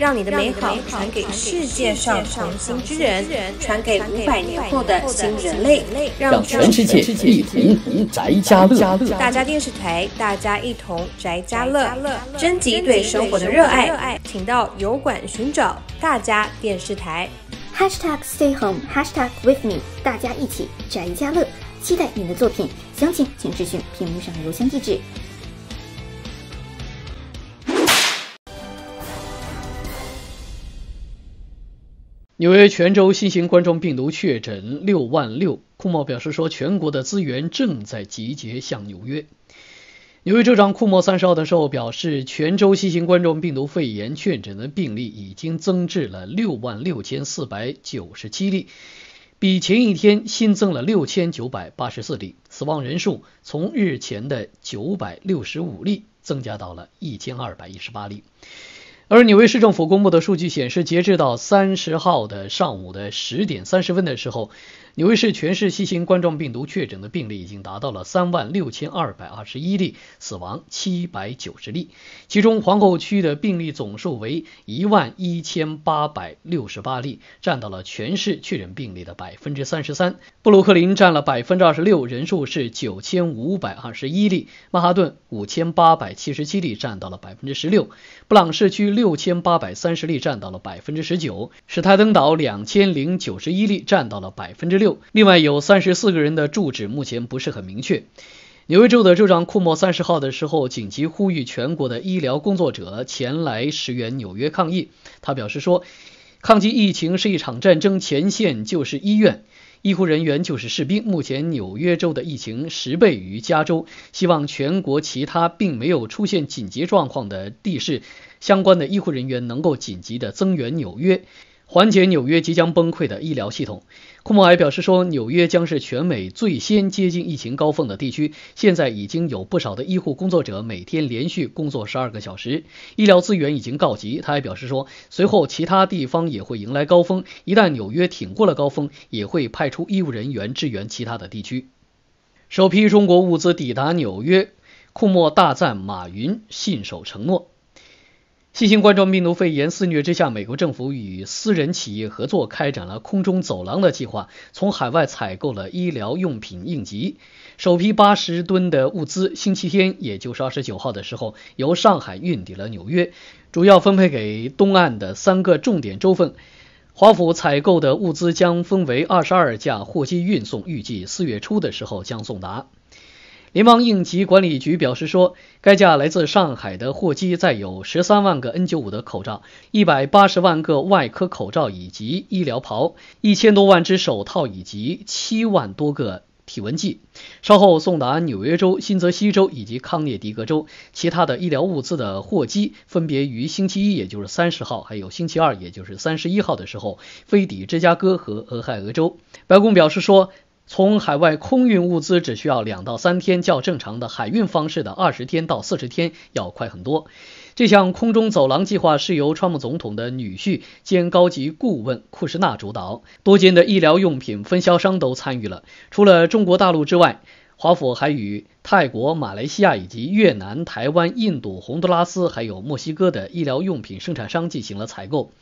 让你的美好传给世界上同行之人，传给五百年后的新人类，让全世界一同宅家乐。大家电视台，大家一同宅家乐，征集对生活的热爱，请到油管寻找大家电视台，#hashtag stay home #hashtag with me，大家一起宅家乐，期待你的作品，详情请咨询屏幕上的邮箱地址。纽约全州新型冠状病毒确诊六万六，库莫表示说，全国的资源正在集结向纽约。纽约州长库莫三十号的时候表示，全州新型冠状病毒肺炎确诊的病例已经增至了六万六千四百九十七例，比前一天新增了六千九百八十四例，死亡人数从日前的九百六十五例增加到了一千二百一十八例。而纽约市政府公布的数据显示，截至到三十号的上午的十点三十分的时候。纽约市全市新型冠状病毒确诊的病例已经达到了三万六千二百二十一例，死亡七百九十例。其中皇后区的病例总数为一万一千八百六十八例，占到了全市确诊病例的百分之三十三。布鲁克林占了百分之二十六，人数是九千五百二十一例；曼哈顿五千八百七十七例，占到了百分之十六；布朗市区六千八百三十例，占到了百分之十九；史泰登岛两千零九十一例，占到了百分之。六，另外有三十四个人的住址目前不是很明确。纽约州的州长库莫三十号的时候紧急呼吁全国的医疗工作者前来驰援纽约抗议。他表示说，抗击疫情是一场战争，前线就是医院，医护人员就是士兵。目前纽约州的疫情十倍于加州，希望全国其他并没有出现紧急状况的地市相关的医护人员能够紧急的增援纽约，缓解纽约即将崩溃的医疗系统。库莫还表示说，纽约将是全美最先接近疫情高峰的地区。现在已经有不少的医护工作者每天连续工作十二个小时，医疗资源已经告急。他还表示说，随后其他地方也会迎来高峰。一旦纽约挺过了高峰，也会派出医务人员支援其他的地区。首批中国物资抵达纽约，库莫大赞马云信守承诺。新型冠状病毒肺炎肆虐之下，美国政府与私人企业合作开展了“空中走廊”的计划，从海外采购了医疗用品应急。首批八十吨的物资，星期天，也就是二十九号的时候，由上海运抵了纽约，主要分配给东岸的三个重点州份。华府采购的物资将分为二十二架货机运送，预计四月初的时候将送达。联邦应急管理局表示说，该架来自上海的货机载有十三万个 N95 的口罩、一百八十万个外科口罩以及医疗袍、一千多万只手套以及七万多个体温计，稍后送达纽约州、新泽西州以及康涅狄格州。其他的医疗物资的货机分别于星期一，也就是三十号，还有星期二，也就是三十一号的时候飞抵芝加哥和俄亥俄州。白宫表示说。从海外空运物资只需要两到三天，较正常的海运方式的二十天到四十天要快很多。这项空中走廊计划是由川木总统的女婿兼高级顾问库什纳主导，多间的医疗用品分销商都参与了。除了中国大陆之外，华府还与泰国、马来西亚以及越南、台湾、印度、洪都拉斯还有墨西哥的医疗用品生产商进行了采购。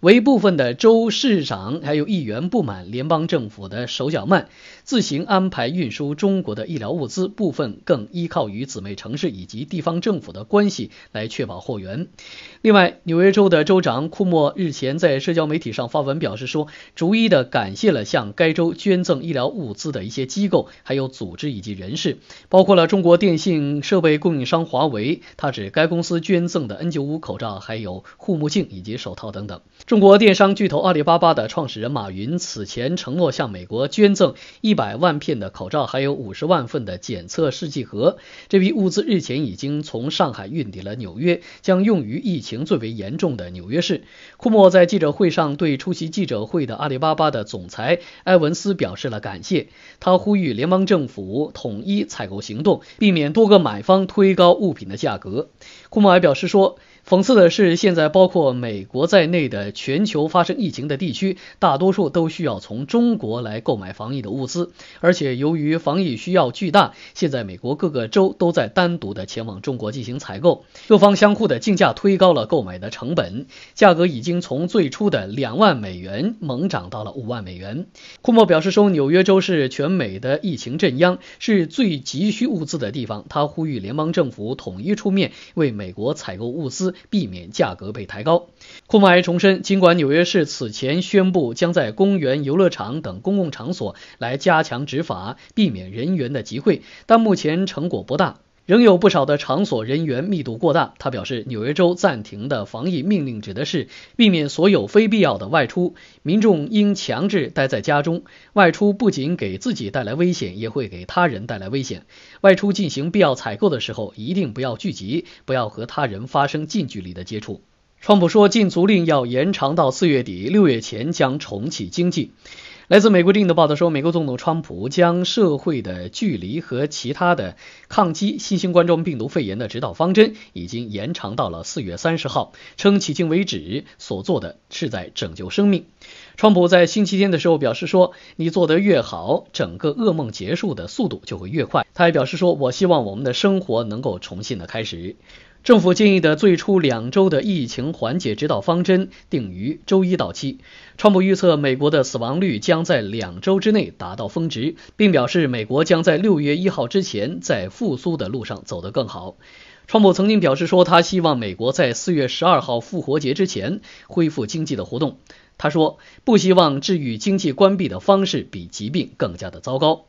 为部分的州市长还有议员不满联邦政府的手脚慢。自行安排运输中国的医疗物资，部分更依靠于姊妹城市以及地方政府的关系来确保货源。另外，纽约州的州长库莫日前在社交媒体上发文表示说，逐一的感谢了向该州捐赠医疗物资的一些机构、还有组织以及人士，包括了中国电信设备供应商华为，他指该公司捐赠的 N 九五口罩、还有护目镜以及手套等等。中国电商巨头阿里巴巴的创始人马云此前承诺向美国捐赠一百万片的口罩，还有五十万份的检测试剂盒。这批物资日前已经从上海运抵了纽约，将用于疫情最为严重的纽约市。库莫在记者会上对出席记者会的阿里巴巴的总裁埃文斯表示了感谢。他呼吁联邦政府统一采购行动，避免多个买方推高物品的价格。库莫还表示说。讽刺的是，现在包括美国在内的全球发生疫情的地区，大多数都需要从中国来购买防疫的物资。而且，由于防疫需要巨大，现在美国各个州都在单独的前往中国进行采购，各方相互的竞价推高了购买的成本，价格已经从最初的两万美元猛涨到了五万美元。库莫表示说，纽约州是全美的疫情镇央，是最急需物资的地方。他呼吁联邦政府统一出面为美国采购物资。避免价格被抬高。库马尔重申，尽管纽约市此前宣布将在公园、游乐场等公共场所来加强执法，避免人员的集会，但目前成果不大。仍有不少的场所人员密度过大。他表示，纽约州暂停的防疫命令指的是避免所有非必要的外出，民众应强制待在家中。外出不仅给自己带来危险，也会给他人带来危险。外出进行必要采购的时候，一定不要聚集，不要和他人发生近距离的接触。川普说，禁足令要延长到四月底，六月前将重启经济。来自美国《电影的报道说，美国总统川普将社会的距离和其他的抗击新型冠状病毒肺炎的指导方针已经延长到了四月三十号，称迄今为止所做的是在拯救生命。川普在星期天的时候表示说：“你做得越好，整个噩梦结束的速度就会越快。”他还表示说：“我希望我们的生活能够重新的开始。”政府建议的最初两周的疫情缓解指导方针定于周一到期。川普预测，美国的死亡率将在两周之内达到峰值，并表示美国将在六月一号之前在复苏的路上走得更好。川普曾经表示说，他希望美国在四月十二号复活节之前恢复经济的活动。他说，不希望治愈经济关闭的方式比疾病更加的糟糕。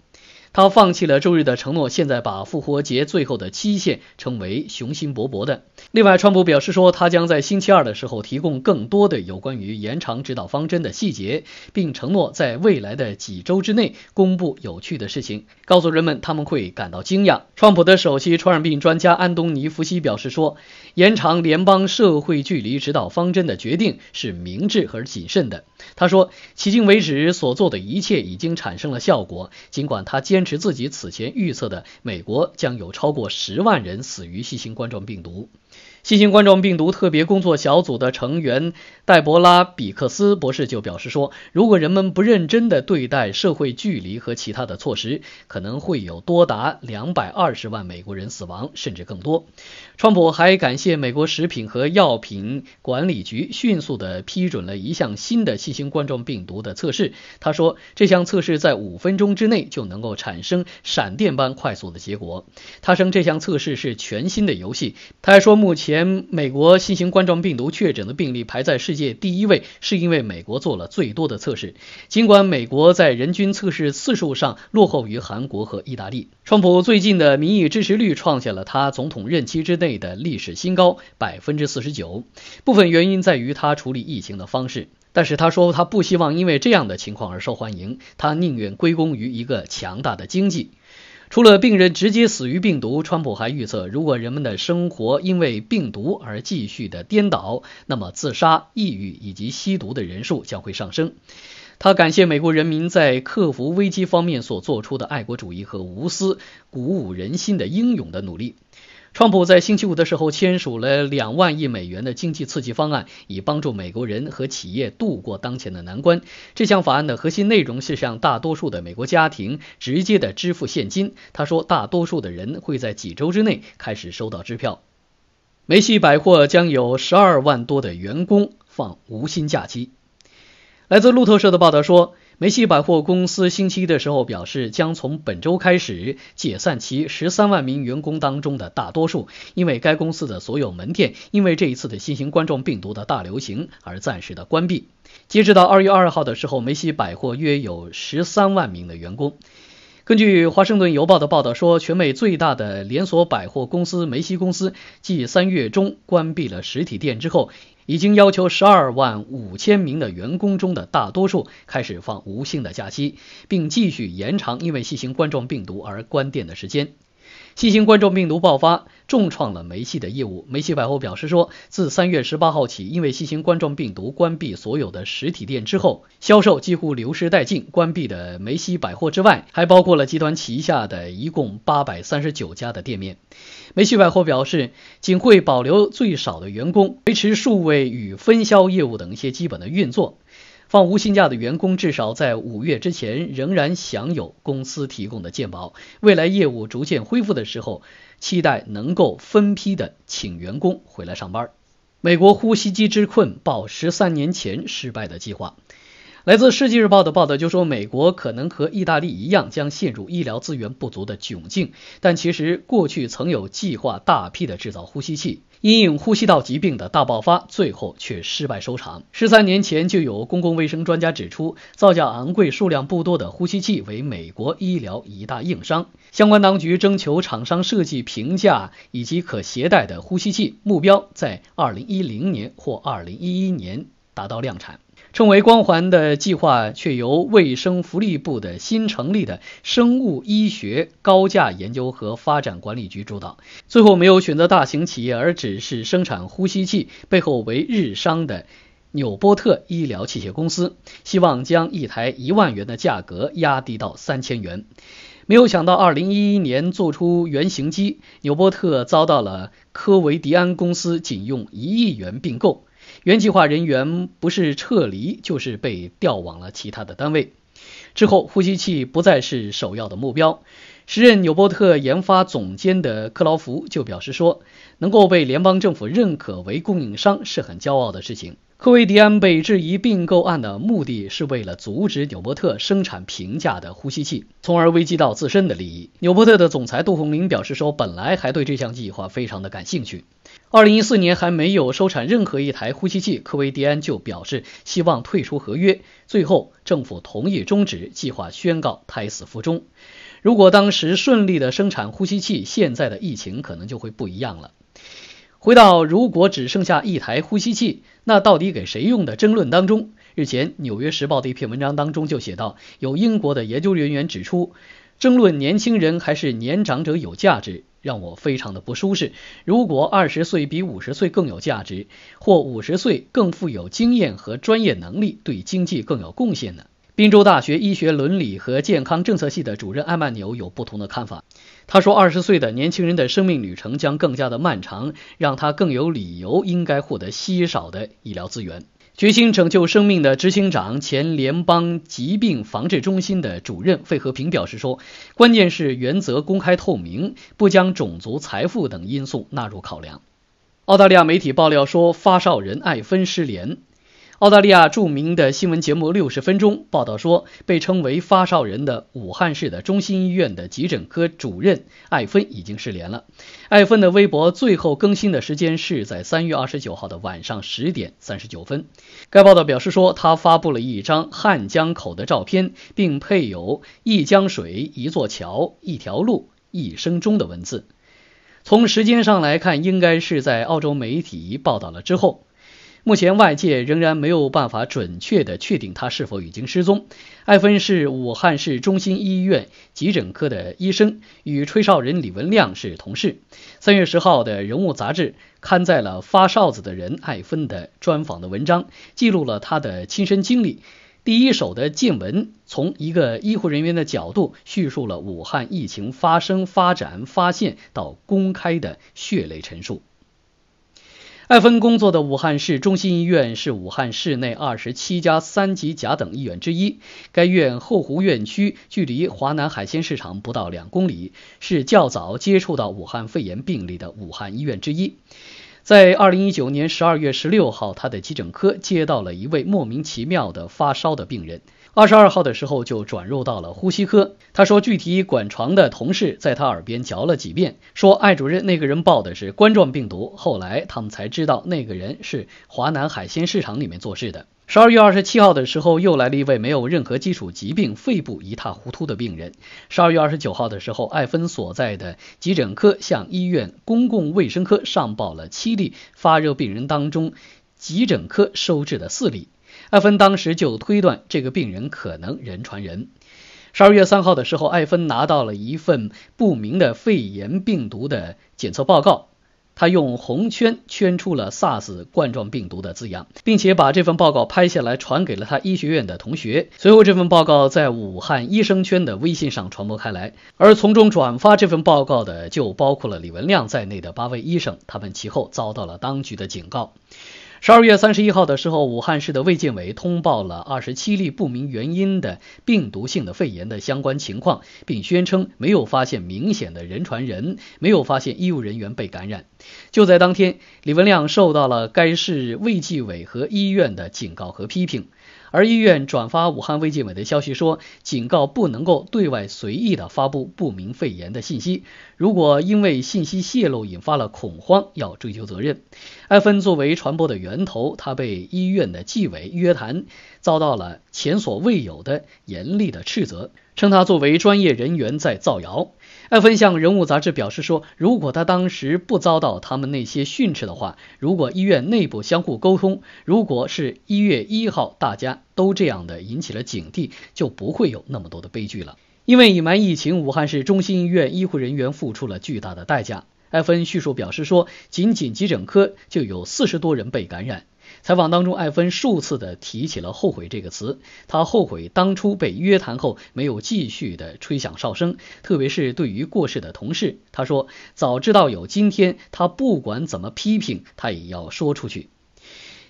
他放弃了周日的承诺，现在把复活节最后的期限称为雄心勃勃的。另外，川普表示说，他将在星期二的时候提供更多的有关于延长指导方针的细节，并承诺在未来的几周之内公布有趣的事情，告诉人们他们会感到惊讶。川普的首席传染病专家安东尼·福西表示说，延长联邦社会距离指导方针的决定是明智和谨慎的。他说，迄今为止所做的一切已经产生了效果，尽管他坚。坚持自己此前预测的，美国将有超过十万人死于新型冠状病毒。新型冠状病毒特别工作小组的成员戴博拉·比克斯博士就表示说，如果人们不认真地对待社会距离和其他的措施，可能会有多达两百二十万美国人死亡，甚至更多。川普还感谢美国食品和药品管理局迅速的批准了一项新的新型冠状病毒的测试。他说，这项测试在五分钟之内就能够产生闪电般快速的结果。他称这项测试是全新的游戏。他还说，目前美国新型冠状病毒确诊的病例排在世界第一位，是因为美国做了最多的测试。尽管美国在人均测试次数上落后于韩国和意大利，川普最近的民意支持率创下了他总统任期之内。的历史新高百分之四十九，部分原因在于他处理疫情的方式。但是他说他不希望因为这样的情况而受欢迎，他宁愿归功于一个强大的经济。除了病人直接死于病毒，川普还预测，如果人们的生活因为病毒而继续的颠倒，那么自杀、抑郁以及吸毒的人数将会上升。他感谢美国人民在克服危机方面所做出的爱国主义和无私、鼓舞人心的英勇的努力。川普在星期五的时候签署了两万亿美元的经济刺激方案，以帮助美国人和企业度过当前的难关。这项法案的核心内容是向大多数的美国家庭直接的支付现金。他说，大多数的人会在几周之内开始收到支票。梅西百货将有十二万多的员工放无薪假期。来自路透社的报道说。梅西百货公司星期一的时候表示，将从本周开始解散其十三万名员工当中的大多数，因为该公司的所有门店因为这一次的新型冠状病毒的大流行而暂时的关闭。截止到二月二号的时候，梅西百货约有十三万名的员工。根据《华盛顿邮报》的报道说，全美最大的连锁百货公司梅西公司继三月中关闭了实体店之后。已经要求12万5000名的员工中的大多数开始放无薪的假期，并继续延长因为新型冠状病毒而关店的时间。新型冠状病毒爆发，重创了梅西的业务。梅西百货表示说，自三月十八号起，因为新型冠状病毒关闭所有的实体店之后，销售几乎流失殆尽。关闭的梅西百货之外，还包括了集团旗下的一共八百三十九家的店面。梅西百货表示，仅会保留最少的员工，维持数位与分销业务等一些基本的运作。放无薪假的员工至少在五月之前仍然享有公司提供的健保。未来业务逐渐恢复的时候，期待能够分批的请员工回来上班。美国呼吸机之困报十三年前失败的计划。来自《世纪日报》的报道就说，美国可能和意大利一样将陷入医疗资源不足的窘境。但其实过去曾有计划大批的制造呼吸器。因应呼吸道疾病的大爆发，最后却失败收场。十三年前，就有公共卫生专家指出，造价昂贵、数量不多的呼吸器为美国医疗一大硬伤。相关当局征求厂商设计评价以及可携带的呼吸器，目标在二零一零年或二零一一年达到量产。称为光环的计划却由卫生福利部的新成立的生物医学高价研究和发展管理局主导。最后没有选择大型企业，而只是生产呼吸器背后为日商的纽波特医疗器械公司，希望将一台一万元的价格压低到三千元。没有想到，二零一一年做出原型机，纽波特遭到了科维迪安公司仅用一亿元并购。原计划人员不是撤离，就是被调往了其他的单位。之后，呼吸器不再是首要的目标。时任纽波特研发总监的克劳福就表示说：“能够被联邦政府认可为供应商是很骄傲的事情。”科威迪安被质疑并购案的目的是为了阻止纽波特生产平价的呼吸器，从而危及到自身的利益。纽波特的总裁杜洪林表示说：“本来还对这项计划非常的感兴趣。”二零一四年还没有生产任何一台呼吸器，科威迪安就表示希望退出合约。最后，政府同意终止计划，宣告胎死腹中。如果当时顺利的生产呼吸器，现在的疫情可能就会不一样了。回到如果只剩下一台呼吸器，那到底给谁用的争论当中，日前《纽约时报》的一篇文章当中就写到，有英国的研究人员指出，争论年轻人还是年长者有价值。让我非常的不舒适。如果二十岁比五十岁更有价值，或五十岁更富有经验和专业能力，对经济更有贡献呢？宾州大学医学伦理和健康政策系的主任艾曼纽有不同的看法。他说，二十岁的年轻人的生命旅程将更加的漫长，让他更有理由应该获得稀少的医疗资源。决心拯救生命的执行长、前联邦疾病防治中心的主任费和平表示说：“关键是原则公开透明，不将种族、财富等因素纳入考量。”澳大利亚媒体爆料说，发烧人艾芬失联。澳大利亚著名的新闻节目《六十分钟》报道说，被称为“发烧人”的武汉市的中心医院的急诊科主任艾芬已经失联了。艾芬的微博最后更新的时间是在三月二十九号的晚上十点三十九分。该报道表示说，他发布了一张汉江口的照片，并配有一江水、一座桥、一条路、一生中的文字。从时间上来看，应该是在澳洲媒体报道了之后。目前外界仍然没有办法准确的确定他是否已经失踪。艾芬是武汉市中心医院急诊科的医生，与吹哨人李文亮是同事。三月十号的人物杂志刊在了发哨子的人艾芬的专访的文章，记录了他的亲身经历，第一手的见闻，从一个医护人员的角度叙述了武汉疫情发生、发展、发现到公开的血泪陈述。艾芬工作的武汉市中心医院是武汉市内二十七家三级甲等医院之一。该院后湖院区距离华南海鲜市场不到两公里，是较早接触到武汉肺炎病例的武汉医院之一。在二零一九年十二月十六号，他的急诊科接到了一位莫名其妙的发烧的病人。二十二号的时候就转入到了呼吸科。他说，具体管床的同事在他耳边嚼了几遍，说艾主任那个人报的是冠状病毒。后来他们才知道那个人是华南海鲜市场里面做事的。十二月二十七号的时候又来了一位没有任何基础疾病、肺部一塌糊涂的病人。十二月二十九号的时候，艾芬所在的急诊科向医院公共卫生科上报了七例发热病人当中，急诊科收治的四例。艾芬当时就推断这个病人可能人传人。十二月三号的时候，艾芬拿到了一份不明的肺炎病毒的检测报告，他用红圈圈出了 SARS 冠状病毒的字样，并且把这份报告拍下来传给了他医学院的同学。随后，这份报告在武汉医生圈的微信上传播开来，而从中转发这份报告的就包括了李文亮在内的八位医生，他们其后遭到了当局的警告。十二月三十一号的时候，武汉市的卫健委通报了二十七例不明原因的病毒性的肺炎的相关情况，并宣称没有发现明显的人传人，没有发现医务人员被感染。就在当天，李文亮受到了该市卫计委和医院的警告和批评。而医院转发武汉卫健委的消息说，警告不能够对外随意的发布不明肺炎的信息。如果因为信息泄露引发了恐慌，要追究责任。艾芬作为传播的源头，他被医院的纪委约谈，遭到了前所未有的严厉的斥责，称他作为专业人员在造谣。艾芬向《人物》杂志表示说：“如果他当时不遭到他们那些训斥的话，如果医院内部相互沟通，如果是一月一号大家都这样的引起了警惕，就不会有那么多的悲剧了。因为隐瞒疫情，武汉市中心医院医护人员付出了巨大的代价。”艾芬叙述表示说：“仅仅急诊科就有四十多人被感染。”采访当中，艾芬数次的提起了后悔这个词。他后悔当初被约谈后没有继续的吹响哨声，特别是对于过世的同事。他说：“早知道有今天，他不管怎么批评，他也要说出去。”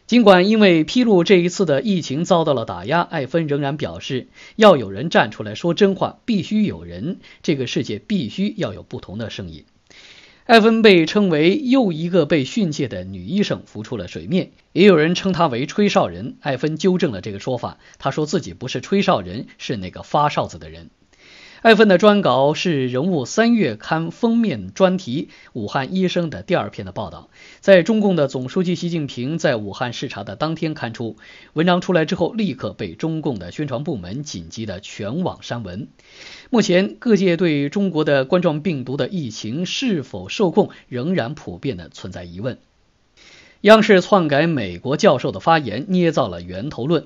尽管因为披露这一次的疫情遭到了打压，艾芬仍然表示，要有人站出来说真话，必须有人，这个世界必须要有不同的声音。艾芬被称为又一个被训诫的女医生浮出了水面，也有人称她为吹哨人。艾芬纠正了这个说法，她说自己不是吹哨人，是那个发哨子的人。艾芬的专稿是《人物》三月刊封面专题“武汉医生”的第二篇的报道。在中共的总书记习近平在武汉视察的当天刊出，文章出来之后立刻被中共的宣传部门紧急的全网删文。目前，各界对中国的冠状病毒的疫情是否受控，仍然普遍的存在疑问。央视篡改美国教授的发言，捏造了源头论。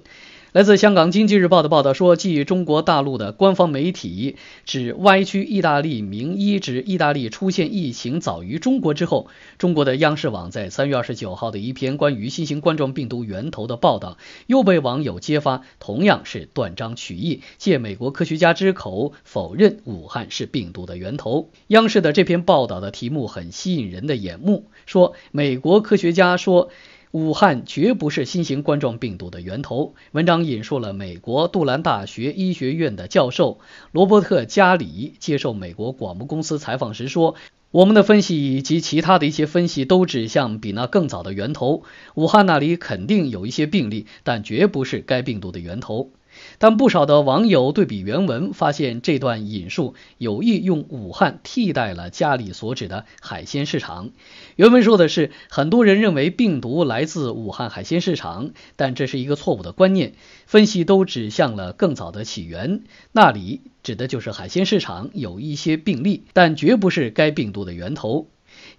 来自香港《经济日报》的报道说，继中国大陆的官方媒体指歪曲意大利名医指意大利出现疫情早于中国之后，中国的央视网在三月二十九号的一篇关于新型冠状病毒源头的报道又被网友揭发，同样是断章取义，借美国科学家之口否认武汉是病毒的源头。央视的这篇报道的题目很吸引人的眼目，说美国科学家说。武汉绝不是新型冠状病毒的源头。文章引述了美国杜兰大学医学院的教授罗伯特·加里接受美国广播公司采访时说：“我们的分析以及其他的一些分析都指向比那更早的源头。武汉那里肯定有一些病例，但绝不是该病毒的源头。”但不少的网友对比原文，发现这段引述有意用武汉替代了家里所指的海鲜市场。原文说的是，很多人认为病毒来自武汉海鲜市场，但这是一个错误的观念。分析都指向了更早的起源，那里指的就是海鲜市场有一些病例，但绝不是该病毒的源头。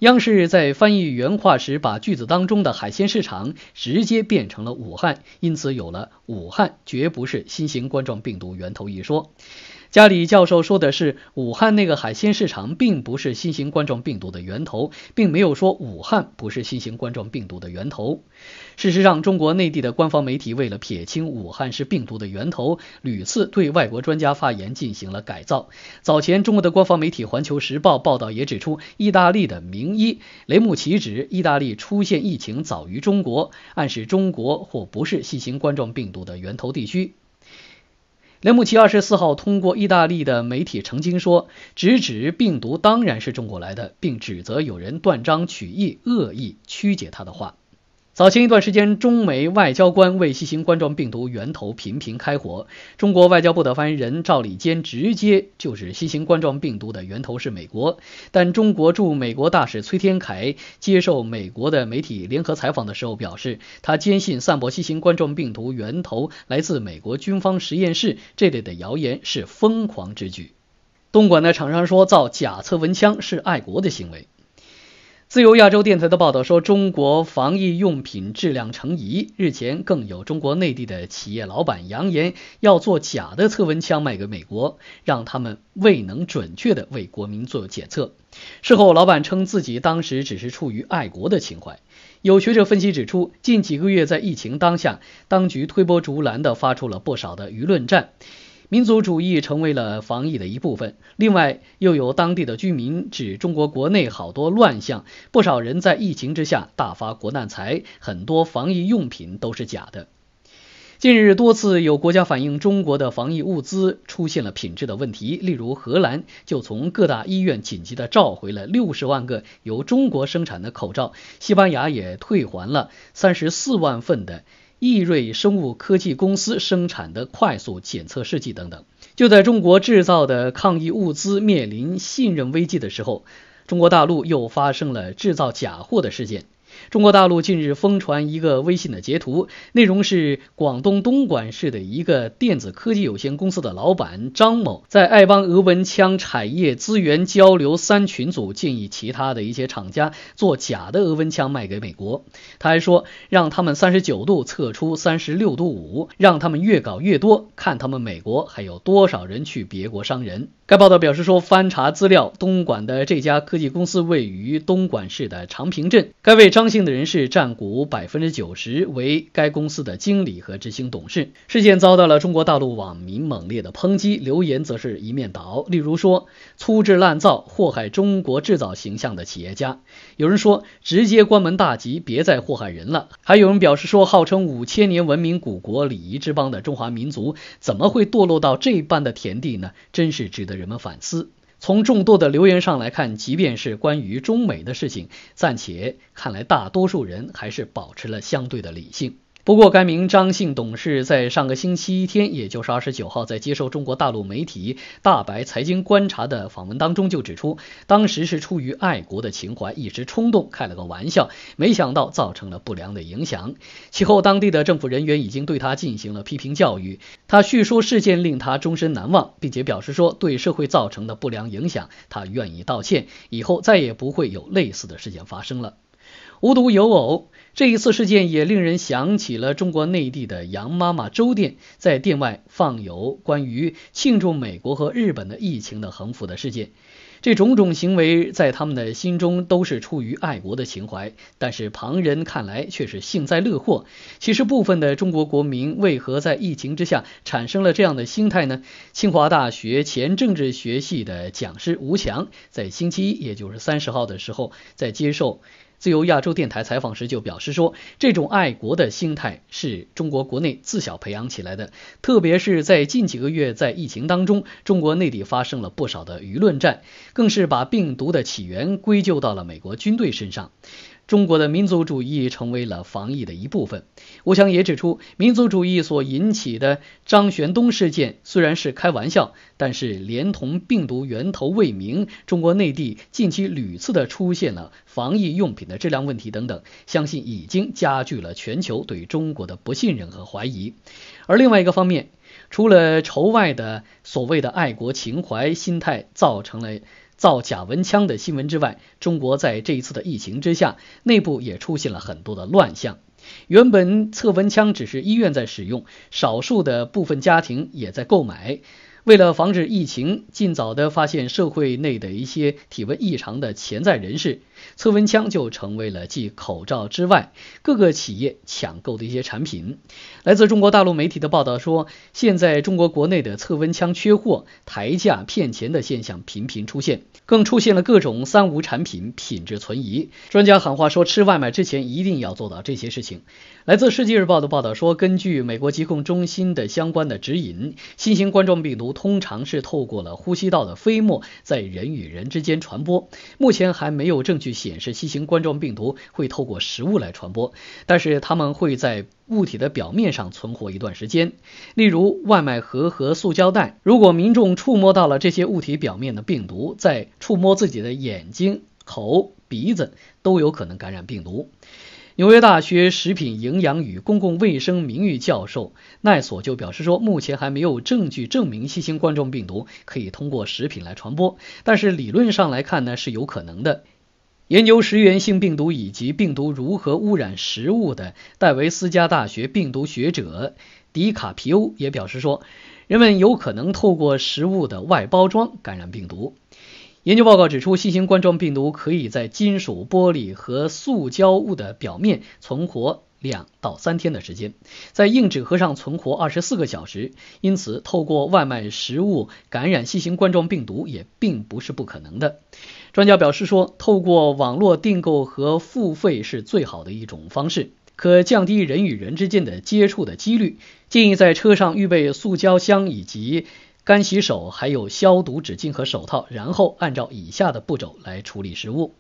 央视在翻译原话时，把句子当中的“海鲜市场”直接变成了“武汉”，因此有了“武汉绝不是新型冠状病毒源头”一说。加里教授说的是武汉那个海鲜市场并不是新型冠状病毒的源头，并没有说武汉不是新型冠状病毒的源头。事实上，中国内地的官方媒体为了撇清武汉是病毒的源头，屡次对外国专家发言进行了改造。早前，中国的官方媒体《环球时报》报道也指出，意大利的名医雷姆奇指意大利出现疫情早于中国，暗示中国或不是新型冠状病毒的源头地区。雷姆齐二十四号通过意大利的媒体澄清说，直指病毒当然是中国来的，并指责有人断章取义、恶意曲解他的话。早前一段时间，中美外交官为新型冠状病毒源头频频开火。中国外交部的发言人赵立坚直接就是新型冠状病毒的源头是美国。但中国驻美国大使崔天凯接受美国的媒体联合采访的时候表示，他坚信散播新型冠状病毒源头来自美国军方实验室这类的谣言是疯狂之举。东莞的厂商说造假测温枪是爱国的行为。自由亚洲电台的报道说，中国防疫用品质量成疑。日前，更有中国内地的企业老板扬言要做假的测温枪卖给美国，让他们未能准确的为国民做检测。事后，老板称自己当时只是出于爱国的情怀。有学者分析指出，近几个月在疫情当下，当局推波助澜的发出了不少的舆论战。民族主义成为了防疫的一部分。另外，又有当地的居民指中国国内好多乱象，不少人在疫情之下大发国难财，很多防疫用品都是假的。近日多次有国家反映中国的防疫物资出现了品质的问题，例如荷兰就从各大医院紧急的召回了六十万个由中国生产的口罩，西班牙也退还了三十四万份的。易瑞生物科技公司生产的快速检测试剂等等，就在中国制造的抗疫物资面临信任危机的时候，中国大陆又发生了制造假货的事件。中国大陆近日疯传一个微信的截图，内容是广东东莞市的一个电子科技有限公司的老板张某，在爱邦俄文枪产业资源交流三群组建议其他的一些厂家做假的俄文枪卖给美国。他还说，让他们三十九度测出三十六度五，让他们越搞越多，看他们美国还有多少人去别国伤人。该报道表示说，翻查资料，东莞的这家科技公司位于东莞市的常平镇，该位张。的人士占股百分之九十，为该公司的经理和执行董事。事件遭到了中国大陆网民猛烈的抨击，留言则是一面倒。例如说“粗制滥造，祸害中国制造形象”的企业家，有人说“直接关门大吉，别再祸害人了”，还有人表示说“号称五千年文明古国、礼仪之邦的中华民族，怎么会堕落到这般的田地呢？真是值得人们反思。”从众多的留言上来看，即便是关于中美的事情，暂且看来，大多数人还是保持了相对的理性。不过，该名张姓董事在上个星期一天，也就是二十九号，在接受中国大陆媒体大白财经观察的访问当中，就指出，当时是出于爱国的情怀，一时冲动开了个玩笑，没想到造成了不良的影响。其后，当地的政府人员已经对他进行了批评教育。他叙述事件令他终身难忘，并且表示说，对社会造成的不良影响，他愿意道歉，以后再也不会有类似的事件发生了。无独有偶，这一次事件也令人想起了中国内地的杨妈妈周店，在店外放有关于庆祝美国和日本的疫情的横幅的事件。这种种行为在他们的心中都是出于爱国的情怀，但是旁人看来却是幸灾乐祸。其实，部分的中国国民为何在疫情之下产生了这样的心态呢？清华大学前政治学系的讲师吴强在星期一，也就是三十号的时候在接受。自由亚洲电台采访时就表示说，这种爱国的心态是中国国内自小培养起来的，特别是在近几个月在疫情当中，中国内地发生了不少的舆论战，更是把病毒的起源归咎到了美国军队身上。中国的民族主义成为了防疫的一部分。吴强也指出，民族主义所引起的张玄东事件虽然是开玩笑，但是连同病毒源头未明，中国内地近期屡次的出现了防疫用品的质量问题等等，相信已经加剧了全球对中国的不信任和怀疑。而另外一个方面，除了仇外的所谓的爱国情怀心态，造成了。造假文枪的新闻之外，中国在这一次的疫情之下，内部也出现了很多的乱象。原本测温枪只是医院在使用，少数的部分家庭也在购买。为了防止疫情，尽早的发现社会内的一些体温异常的潜在人士。测温枪就成为了继口罩之外各个企业抢购的一些产品。来自中国大陆媒体的报道说，现在中国国内的测温枪缺货、抬价、骗钱的现象频频出现，更出现了各种三无产品，品质存疑。专家喊话说，吃外卖之前一定要做到这些事情。来自《世纪日报》的报道说，根据美国疾控中心的相关的指引，新型冠状病毒通常是透过了呼吸道的飞沫在人与人之间传播，目前还没有证据。显示新型冠状病毒会透过食物来传播，但是它们会在物体的表面上存活一段时间，例如外卖盒和塑胶袋。如果民众触摸到了这些物体表面的病毒，再触摸自己的眼睛、口、鼻子，都有可能感染病毒。纽约大学食品营养与公共卫生名誉教授奈索就表示说，目前还没有证据证明新型冠状病毒可以通过食品来传播，但是理论上来看呢，是有可能的。研究食源性病毒以及病毒如何污染食物的戴维斯加大学病毒学者迪卡皮欧也表示说，人们有可能透过食物的外包装感染病毒。研究报告指出，新型冠状病毒可以在金属、玻璃和塑胶物的表面存活。两到三天的时间，在硬纸盒上存活二十四个小时，因此透过外卖食物感染新型冠状病毒也并不是不可能的。专家表示说，透过网络订购和付费是最好的一种方式，可降低人与人之间的接触的几率。建议在车上预备塑胶箱以及干洗手，还有消毒纸巾和手套，然后按照以下的步骤来处理食物。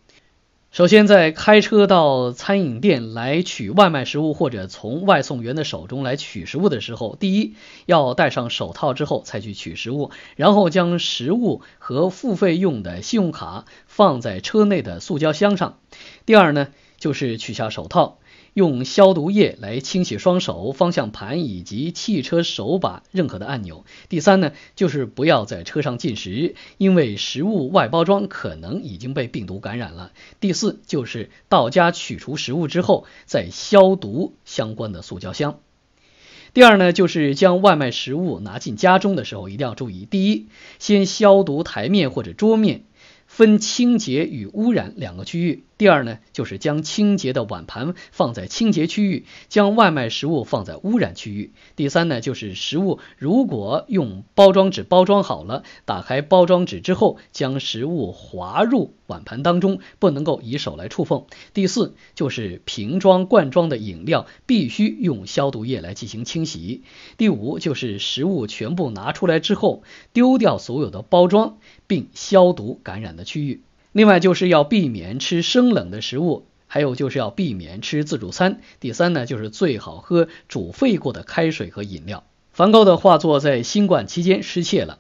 首先，在开车到餐饮店来取外卖食物，或者从外送员的手中来取食物的时候，第一要戴上手套之后才去取食物，然后将食物和付费用的信用卡放在车内的塑胶箱上。第二呢，就是取下手套。用消毒液来清洗双手、方向盘以及汽车手把任何的按钮。第三呢，就是不要在车上进食，因为食物外包装可能已经被病毒感染了。第四就是到家取出食物之后，再消毒相关的塑胶箱。第二呢，就是将外卖食物拿进家中的时候一定要注意：第一，先消毒台面或者桌面，分清洁与污染两个区域。第二呢，就是将清洁的碗盘放在清洁区域，将外卖食物放在污染区域。第三呢，就是食物如果用包装纸包装好了，打开包装纸之后，将食物滑入碗盘当中，不能够以手来触碰。第四，就是瓶装、罐装的饮料必须用消毒液来进行清洗。第五，就是食物全部拿出来之后，丢掉所有的包装，并消毒感染的区域。另外就是要避免吃生冷的食物，还有就是要避免吃自助餐。第三呢，就是最好喝煮沸过的开水和饮料。梵高的画作在新冠期间失窃了。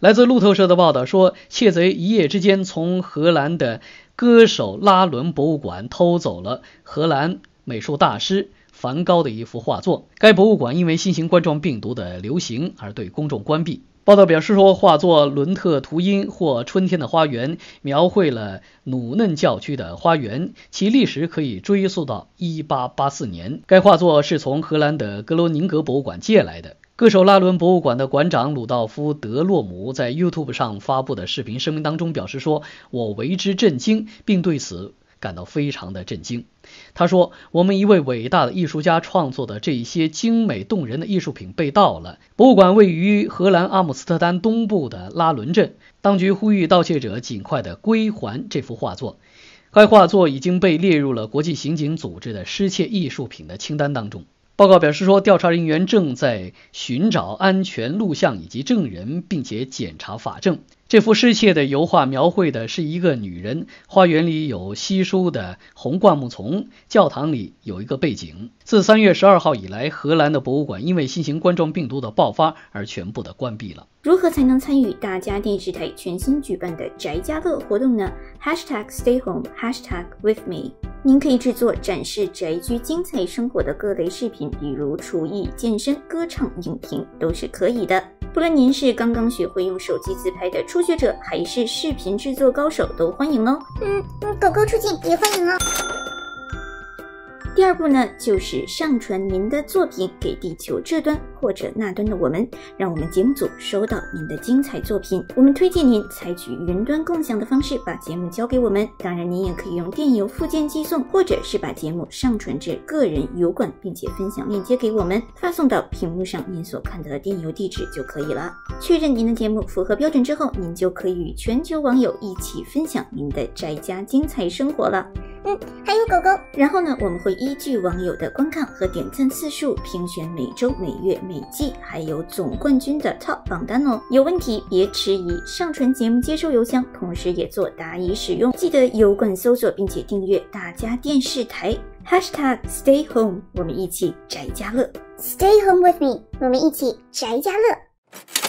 来自路透社的报道说，窃贼一夜之间从荷兰的歌手拉伦博物馆偷走了荷兰美术大师梵高的一幅画作。该博物馆因为新型冠状病毒的流行而对公众关闭。报道表示说，画作《伦特图因》或《春天的花园》描绘了努嫩教区的花园，其历史可以追溯到1884年。该画作是从荷兰的格罗宁格博物馆借来的。歌手拉伦博物馆的馆长鲁道夫·德洛姆在 YouTube 上发布的视频声明当中表示说：“我为之震惊，并对此。”感到非常的震惊。他说：“我们一位伟大的艺术家创作的这些精美动人的艺术品被盗了。”博物馆位于荷兰阿姆斯特丹东部的拉伦镇，当局呼吁盗窃者尽快的归还这幅画作。该画作已经被列入了国际刑警组织的失窃艺术品的清单当中。报告表示说，调查人员正在寻找安全录像以及证人，并且检查法证。这幅失窃的油画描绘的是一个女人。花园里有稀疏的红灌木丛，教堂里有一个背景。自三月十二号以来，荷兰的博物馆因为新型冠状病毒的爆发而全部的关闭了。如何才能参与大家电视台全新举办的宅家乐活动呢？#stayhome#withme，h a h g s t a #hashtag 您可以制作展示宅居精彩生活的各类视频，比如厨艺、健身、歌唱、影评都是可以的。不论您是刚刚学会用手机自拍的初学者，还是视频制作高手，都欢迎哦。嗯嗯，狗狗出镜也欢迎哦。第二步呢，就是上传您的作品给地球这端。或者那端的我们，让我们节目组收到您的精彩作品。我们推荐您采取云端共享的方式把节目交给我们。当然，您也可以用电邮附件寄送，或者是把节目上传至个人油管，并且分享链接给我们，发送到屏幕上您所看到的电邮地址就可以了。确认您的节目符合标准之后，您就可以与全球网友一起分享您的宅家精彩生活了。嗯，还有狗狗。然后呢，我们会依据网友的观看和点赞次数评选每周、每月。每季还有总冠军的 Top 榜单哦！有问题别迟疑，上传节目接收邮箱，同时也做答疑使用。记得油管搜索并且订阅大家电视台，#StayHome h h a a s t g 我们一起宅家乐，StayHomeWithMe 我们一起宅家乐。